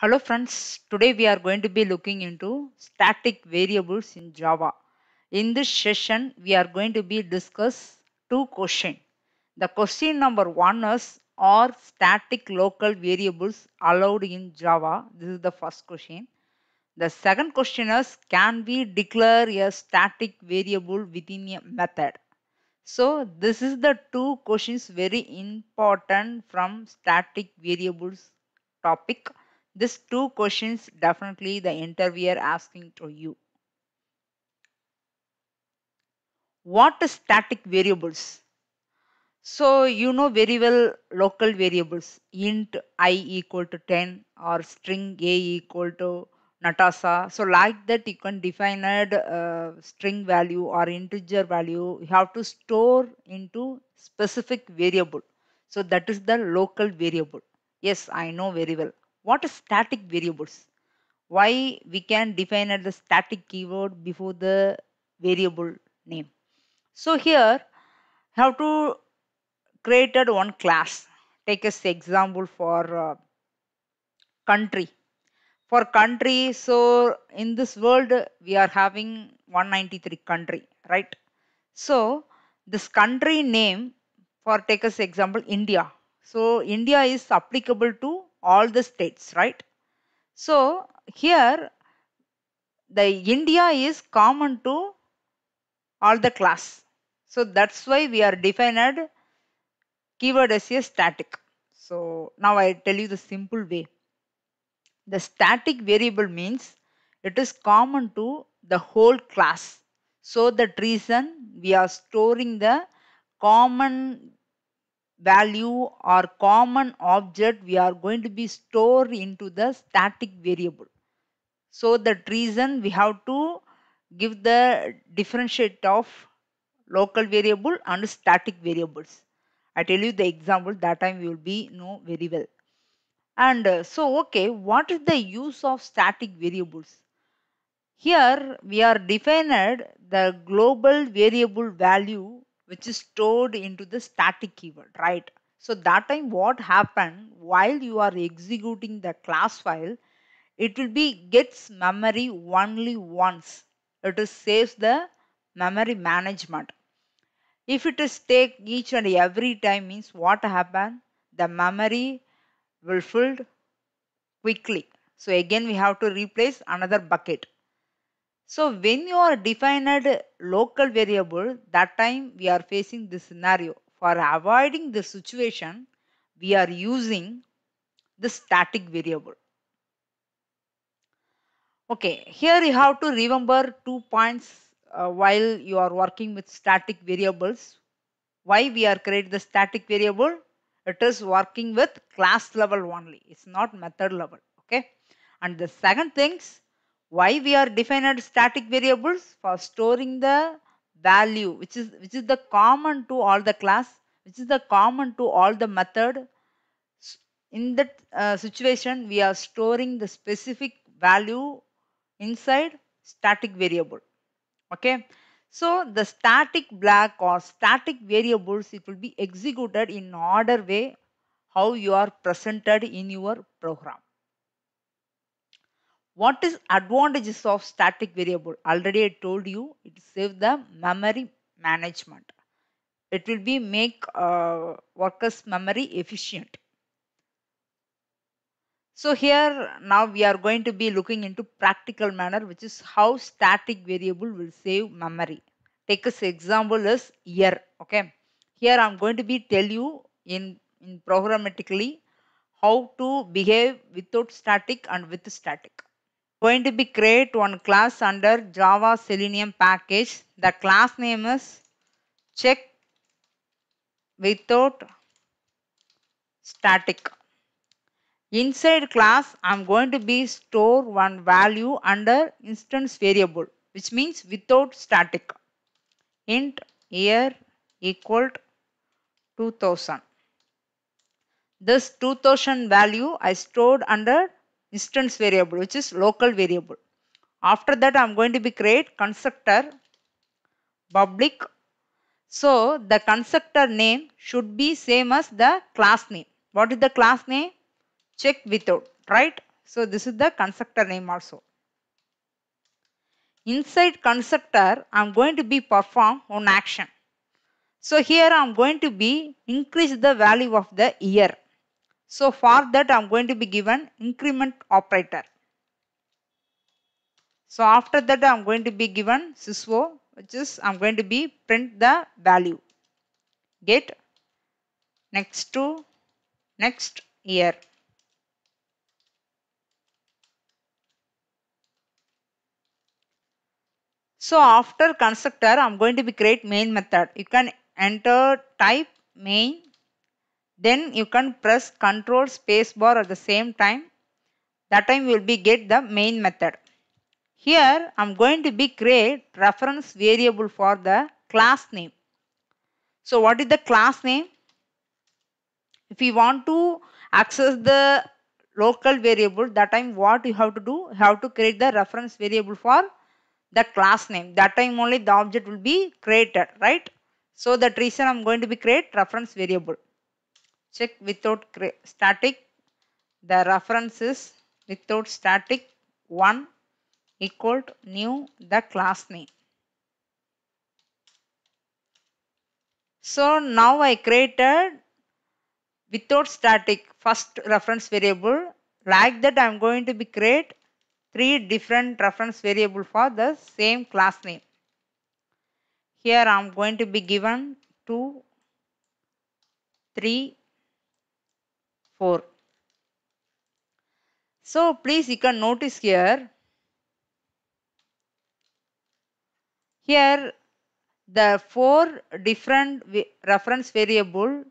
Hello friends, today we are going to be looking into static variables in Java. In this session, we are going to be discuss two questions. The question number one is, are static local variables allowed in Java? This is the first question. The second question is, can we declare a static variable within a method? So, this is the two questions very important from static variables topic. These two questions definitely the interviewer asking to you. What is static variables? So you know very well local variables int i equal to 10 or string a equal to Natasha. So like that you can define a uh, string value or integer value. You have to store into specific variable. So that is the local variable. Yes, I know very well what is static variables why we can define at the static keyword before the variable name so here how to created one class take us example for uh, country for country so in this world we are having 193 country right so this country name for take us example India so India is applicable to all the states, right? So, here the India is common to all the class. So, that's why we are defined keyword as a static. So, now I tell you the simple way. The static variable means it is common to the whole class. So, that reason we are storing the common value or common object we are going to be stored into the static variable. So that reason we have to give the differentiate of local variable and static variables. I tell you the example that time you will be know very well. And uh, so okay what is the use of static variables? Here we are defined the global variable value which is stored into the static keyword, right? So that time what happened while you are executing the class file, it will be gets memory only once. It is saves the memory management. If it is take each and every time means what happened? The memory will filled quickly. So again we have to replace another bucket. So when you are defined local variable, that time we are facing this scenario. For avoiding this situation, we are using the static variable. Okay, here you have to remember two points uh, while you are working with static variables. Why we are creating the static variable? It is working with class level only. It's not method level. Okay. And the second things, why we are defined static variables? For storing the value which is which is the common to all the class which is the common to all the method in that uh, situation we are storing the specific value inside static variable okay so the static block or static variables it will be executed in order way how you are presented in your program what is advantages of static variable? Already I told you it save the memory management. It will be make uh, workers memory efficient. So here now we are going to be looking into practical manner which is how static variable will save memory. Take us example is year. Okay. Here I am going to be tell you in, in programmatically how to behave without static and with static going to be create one class under Java Selenium package. The class name is check without static. Inside class, I'm going to be store one value under instance variable, which means without static. Int year equal to 2000. This 2000 value I stored under instance variable which is local variable. After that I am going to be create constructor public. So the constructor name should be same as the class name. What is the class name? Check without, right? So this is the constructor name also. Inside constructor, I am going to be perform one action. So here I am going to be increase the value of the year. So for that I am going to be given increment operator. So after that I am going to be given this which is I am going to be print the value get next to next year. So after constructor I am going to be create main method. You can enter type main then you can press control space bar at the same time that time you will be get the main method here i'm going to be create reference variable for the class name so what is the class name if you want to access the local variable that time what you have to do you have to create the reference variable for the class name that time only the object will be created right so that reason i'm going to be create reference variable check without static the reference is without static 1 equal to new the class name. So now I created without static first reference variable like that I am going to be create three different reference variable for the same class name. Here I am going to be given 2, 3 4. So, please you can notice here, here the four different reference variable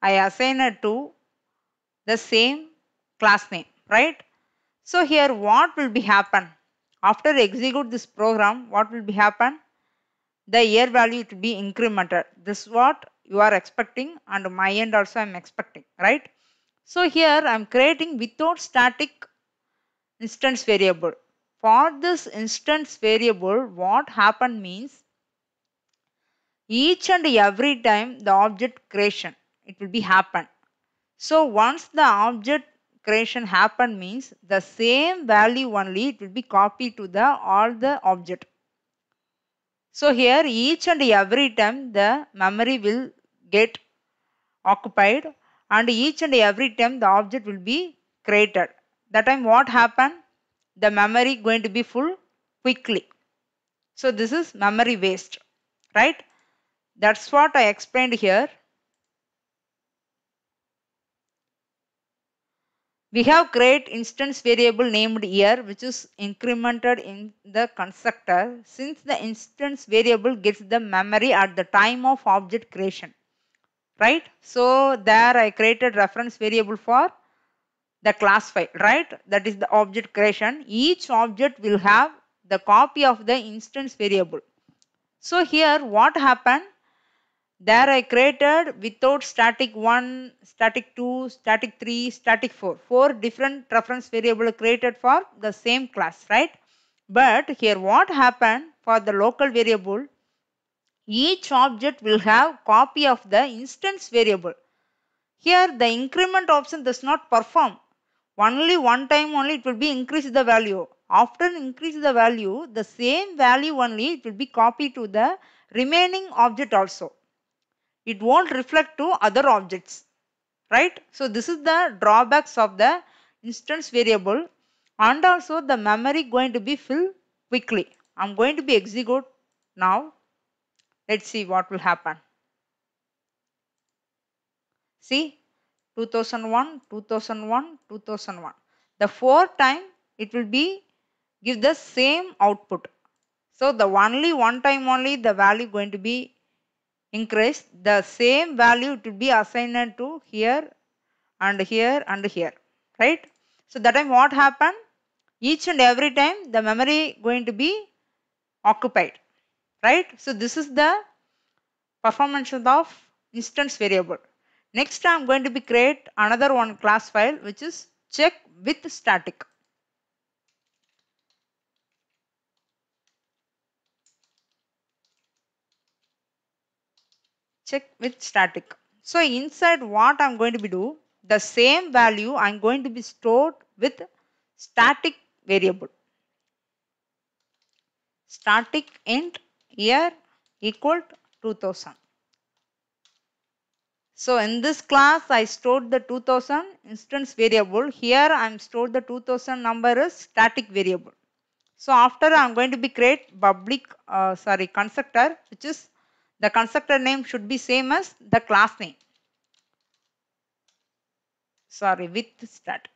I assigned to the same class name, right? So, here what will be happen? After execute this program, what will be happen? The year value to be incremented. This what you are expecting and my end also I am expecting, right? So here I am creating without static instance variable. For this instance variable what happened means each and every time the object creation it will be happen. So once the object creation happen means the same value only it will be copied to the all the object. So here each and every time the memory will get occupied and each and every time the object will be created. That time what happened? The memory going to be full quickly. So this is memory waste, right? That's what I explained here. We have create instance variable named year which is incremented in the constructor since the instance variable gets the memory at the time of object creation right. So, there I created reference variable for the class file, right. That is the object creation. Each object will have the copy of the instance variable. So, here what happened? There I created without static 1, static 2, static 3, static 4. 4 different reference variable created for the same class, right. But here what happened for the local variable, each object will have copy of the instance variable. Here the increment option does not perform. Only one time only it will be increase the value. After increase the value, the same value only it will be copied to the remaining object also. It won't reflect to other objects. Right? So this is the drawbacks of the instance variable and also the memory going to be filled quickly. I'm going to be execute now. Let's see what will happen. See 2001, 2001, 2001. The fourth time it will be give the same output. So the only one time only the value going to be increased. The same value to be assigned to here and here and here. Right. So that time what happened? Each and every time the memory going to be occupied right? So this is the performance of instance variable. Next I am going to be create another one class file which is check with static. Check with static. So inside what I am going to be do the same value I am going to be stored with static variable. Static int year equal to 2000. So in this class I stored the 2000 instance variable. Here I am stored the 2000 number as static variable. So after I am going to be create public uh, sorry constructor which is the constructor name should be same as the class name. Sorry with static.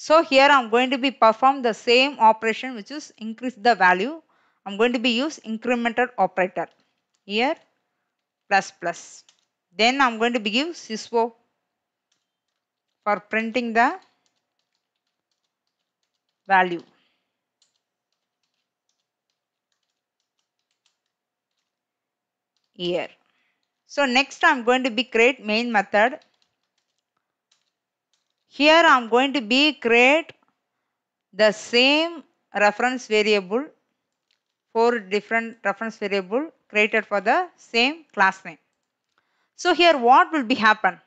So here I am going to be perform the same operation which is increase the value. I am going to be use incremented operator here plus plus. Then I am going to be give for for printing the value. Here. So next I am going to be create main method here I am going to be create the same reference variable four different reference variable created for the same class name. So here what will be happen?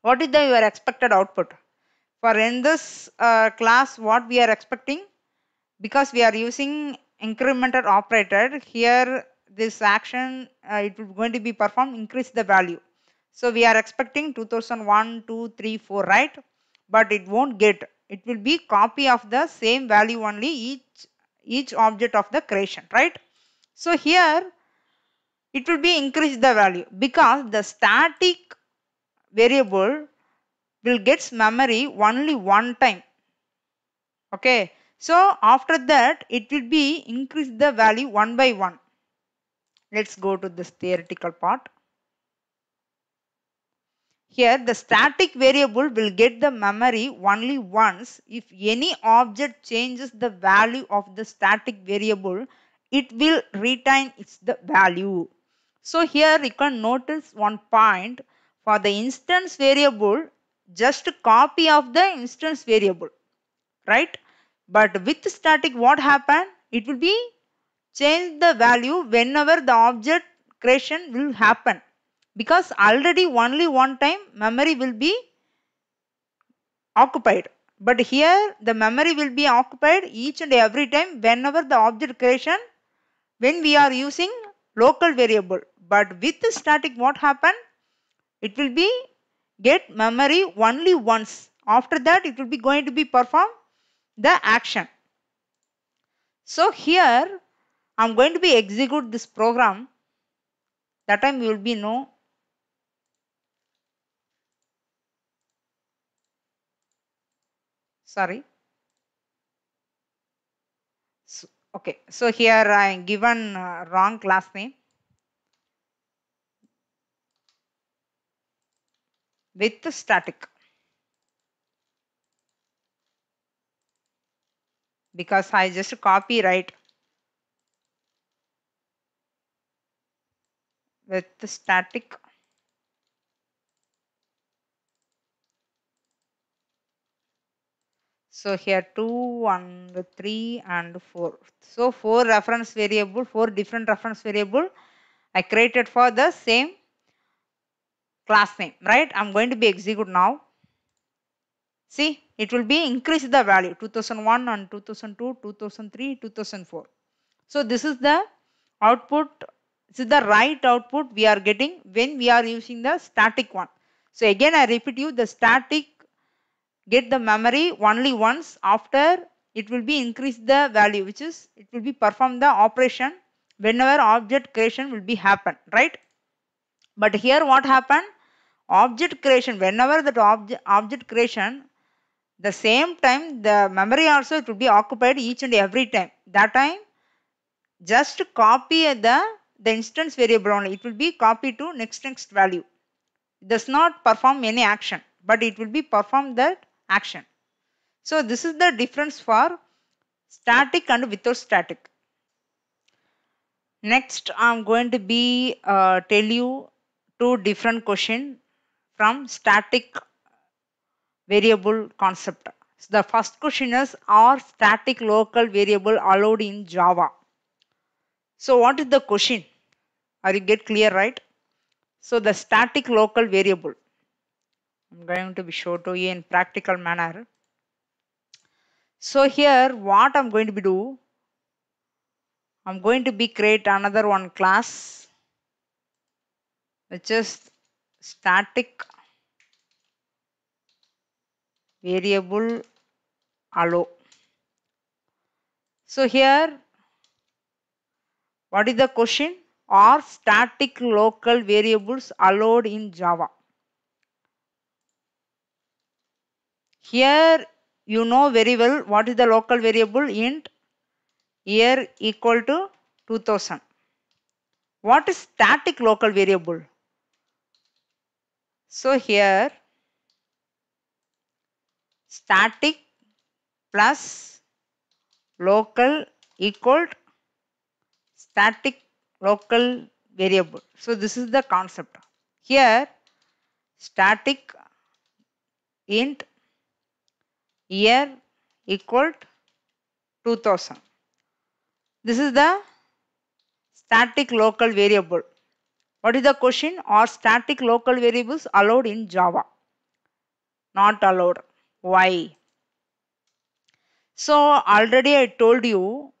What is the your expected output? For in this uh, class what we are expecting because we are using incremented operator here this action uh, it is going to be performed increase the value so we are expecting 2001, 2, 3, 4, right? But it won't get. It will be copy of the same value only each, each object of the creation, right? So here it will be increase the value because the static variable will gets memory only one time. Okay. So after that it will be increase the value one by one. Let's go to this theoretical part. Here the static variable will get the memory only once. If any object changes the value of the static variable, it will retain its the value. So here you can notice one point for the instance variable, just copy of the instance variable, right? But with static what happened? It will be change the value whenever the object creation will happen because already only one time memory will be occupied but here the memory will be occupied each and every time whenever the object creation when we are using local variable but with static what happen it will be get memory only once after that it will be going to be perform the action so here i'm going to be execute this program that time you will be know sorry. So, okay, so here I am given uh, wrong class name with static because I just copyright with static So here 2, 1, 3 and 4. So 4 reference variable, 4 different reference variable I created for the same class name, right? I'm going to be execute now. See, it will be increase the value 2001 and 2002, 2003, 2004. So this is the output, this is the right output we are getting when we are using the static one. So again I repeat you the static get the memory only once after it will be increase the value which is it will be perform the operation whenever object creation will be happen right but here what happen object creation whenever that object object creation the same time the memory also it will be occupied each and every time that time just copy the the instance variable only it will be copied to next next value it does not perform any action but it will be perform that action. So this is the difference for static and without static. Next I'm going to be uh, tell you two different question from static variable concept. So the first question is are static local variable allowed in Java? So what is the question? Are you get clear right? So the static local variable. I'm going to be show to you in practical manner. So here what I'm going to be do, I'm going to be create another one class which is static variable allow. So here what is the question? Are static local variables allowed in Java? Here you know very well what is the local variable int year equal to 2000. What is static local variable? So here static plus local equal static local variable. So this is the concept. Here static int year equal to 2000. This is the static local variable. What is the question? Are static local variables allowed in Java? Not allowed. Why? So already I told you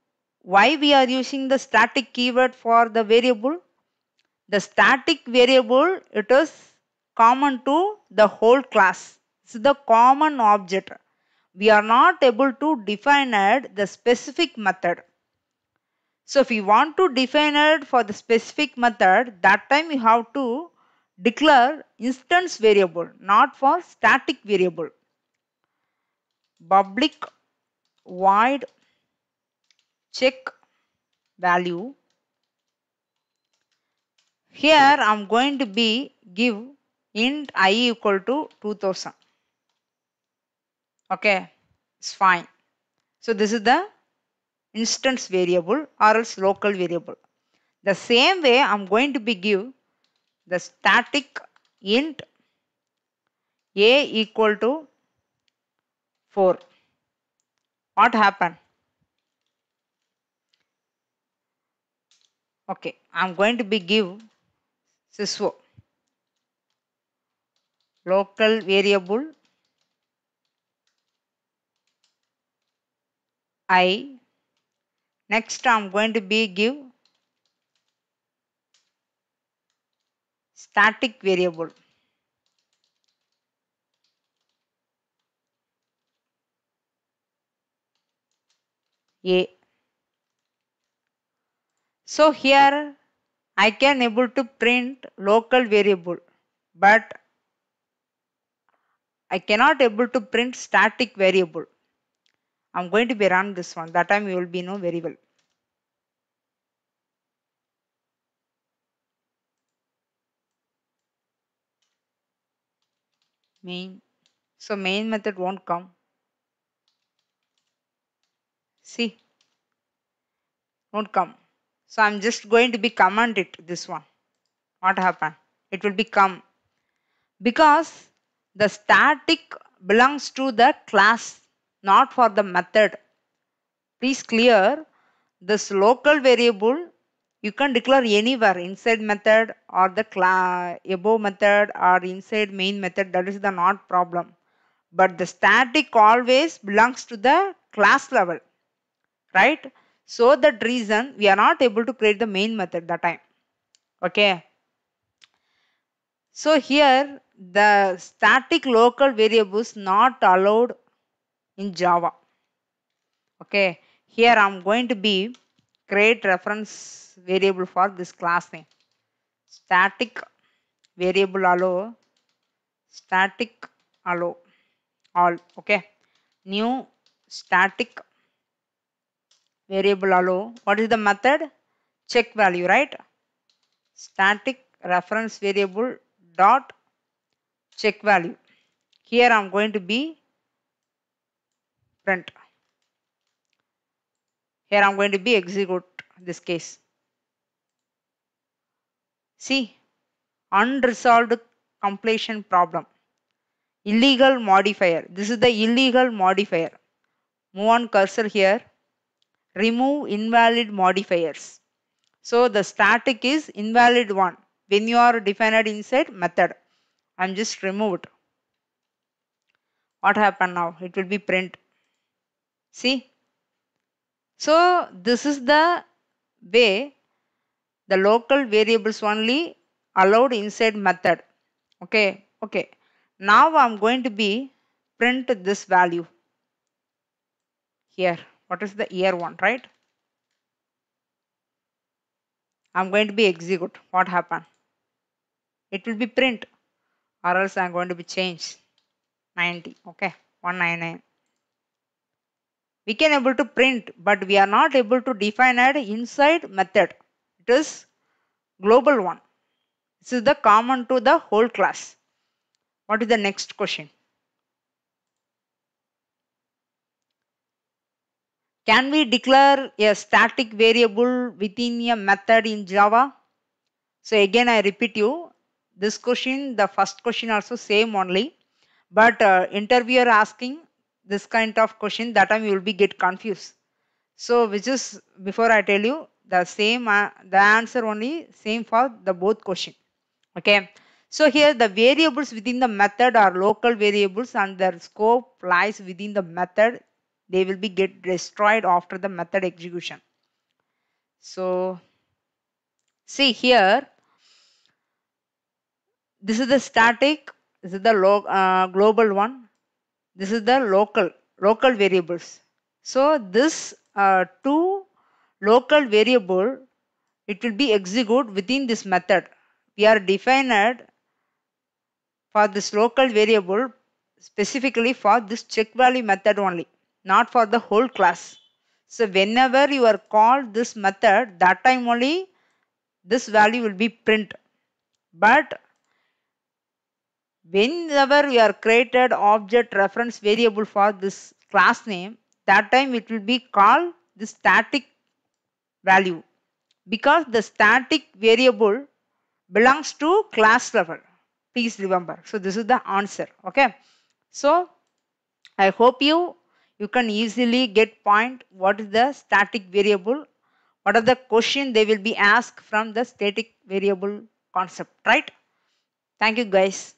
why we are using the static keyword for the variable. The static variable it is common to the whole class. It's the common object we are not able to define it the specific method. So if you want to define it for the specific method, that time you have to declare instance variable, not for static variable. Public void check value. Here I am going to be give int i equal to 2000 okay it's fine so this is the instance variable or else local variable the same way i'm going to be give the static int a equal to 4 what happened okay i'm going to be give sysvo local variable i. Next I'm going to be give static variable. A. So here I can able to print local variable but I cannot able to print static variable. I'm going to be run this one. That time you will be know very well. Main. So main method won't come. See. Won't come. So I'm just going to be command it this one. What happened? It will become because the static belongs to the class not for the method. Please clear this local variable you can declare anywhere inside method or the above method or inside main method that is the not problem. But the static always belongs to the class level right. So that reason we are not able to create the main method that time okay. So here the static local variables not allowed in Java. Okay, here I'm going to be create reference variable for this class name. Static variable allow, static allow, all. Okay, new static variable allow. What is the method? Check value, right? Static reference variable dot check value. Here I'm going to be print. Here I'm going to be execute this case. See, unresolved completion problem. Illegal modifier. This is the illegal modifier. Move on cursor here. Remove invalid modifiers. So the static is invalid one. When you are defined inside method. I'm just removed. What happened now? It will be print. See? So, this is the way the local variables only allowed inside method. Okay, okay. Now I am going to be print this value here. What is the year one, right? I am going to be execute. What happened? It will be print or else I am going to be changed. 90, okay, 199 we can able to print but we are not able to define it inside method it is global one this is the common to the whole class what is the next question can we declare a static variable within a method in java so again i repeat you this question the first question also same only but uh, interviewer asking this kind of question that time you will be get confused so which is before i tell you the same uh, the answer only same for the both question okay so here the variables within the method are local variables and their scope lies within the method they will be get destroyed after the method execution so see here this is the static this is the log, uh, global one this is the local, local variables. So this uh, two local variable, it will be executed within this method. We are defined for this local variable specifically for this check value method only, not for the whole class. So whenever you are called this method, that time only this value will be print. But whenever we are created object reference variable for this class name that time it will be called the static value because the static variable belongs to class level please remember so this is the answer okay so i hope you you can easily get point what is the static variable what are the question they will be asked from the static variable concept right thank you guys